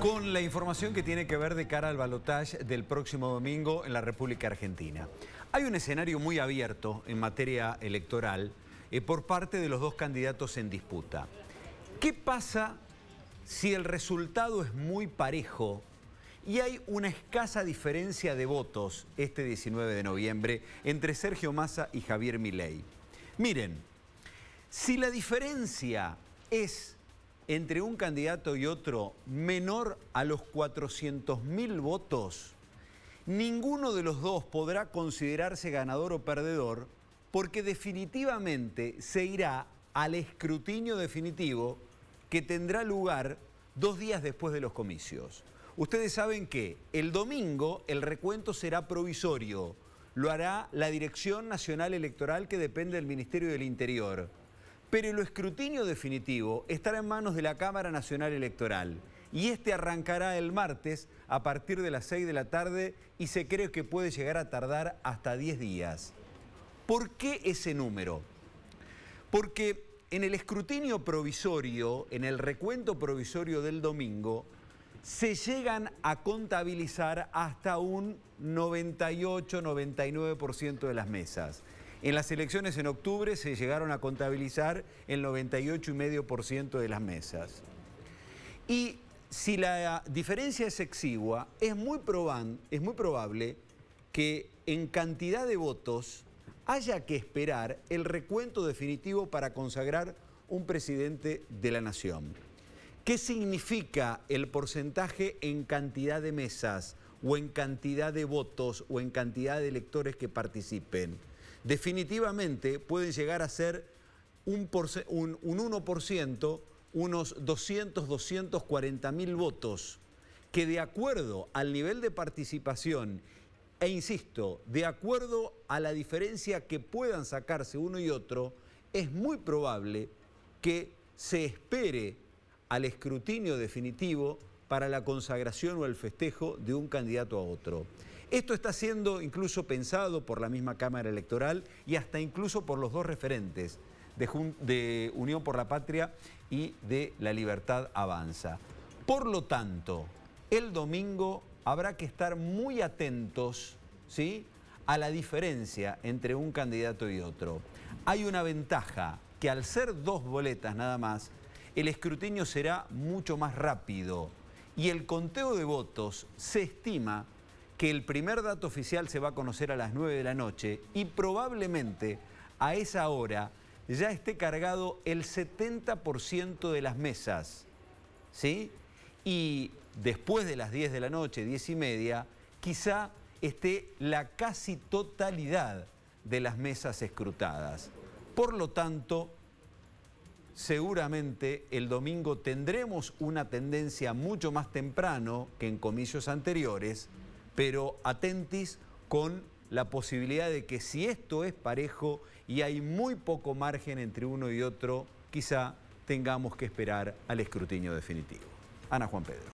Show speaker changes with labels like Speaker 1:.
Speaker 1: Con la información que tiene que ver de cara al balotaje del próximo domingo en la República Argentina. Hay un escenario muy abierto en materia electoral eh, por parte de los dos candidatos en disputa. ¿Qué pasa si el resultado es muy parejo y hay una escasa diferencia de votos este 19 de noviembre entre Sergio Massa y Javier Milei? Miren, si la diferencia es entre un candidato y otro menor a los 400.000 votos, ninguno de los dos podrá considerarse ganador o perdedor porque definitivamente se irá al escrutinio definitivo que tendrá lugar dos días después de los comicios. Ustedes saben que el domingo el recuento será provisorio. Lo hará la Dirección Nacional Electoral que depende del Ministerio del Interior. Pero el escrutinio definitivo estará en manos de la Cámara Nacional Electoral y este arrancará el martes a partir de las 6 de la tarde y se cree que puede llegar a tardar hasta 10 días. ¿Por qué ese número? Porque en el escrutinio provisorio, en el recuento provisorio del domingo, se llegan a contabilizar hasta un 98-99% de las mesas. En las elecciones en octubre se llegaron a contabilizar el 98,5% de las mesas. Y si la diferencia es exigua, es muy, es muy probable que en cantidad de votos haya que esperar el recuento definitivo para consagrar un presidente de la nación. ¿Qué significa el porcentaje en cantidad de mesas o en cantidad de votos o en cantidad de electores que participen? definitivamente pueden llegar a ser un, 1%, unos 200, 240 mil votos, que de acuerdo al nivel de participación e insisto, de acuerdo a la diferencia que puedan sacarse uno y otro, es muy probable que se espere al escrutinio definitivo para la consagración o el festejo de un candidato a otro. Esto está siendo incluso pensado por la misma Cámara Electoral y hasta incluso por los dos referentes de, Unión por la Patria y de La Libertad Avanza. Por lo tanto, el domingo habrá que estar muy atentos ¿sí? a la diferencia entre un candidato y otro. Hay una ventaja, que al ser dos boletas nada más, el escrutinio será mucho más rápido y el conteo de votos se estima que el primer dato oficial se va a conocer a las 9 de la noche y probablemente a esa hora ya esté cargado el 70% de las mesas, ¿sí? Y después de las 10 de la noche, 10 y media, quizá esté la casi totalidad de las mesas escrutadas. Por lo tanto, seguramente el domingo tendremos una tendencia mucho más temprano que en comicios anteriores pero atentis con la posibilidad de que si esto es parejo y hay muy poco margen entre uno y otro, quizá tengamos que esperar al escrutinio definitivo. Ana Juan Pedro.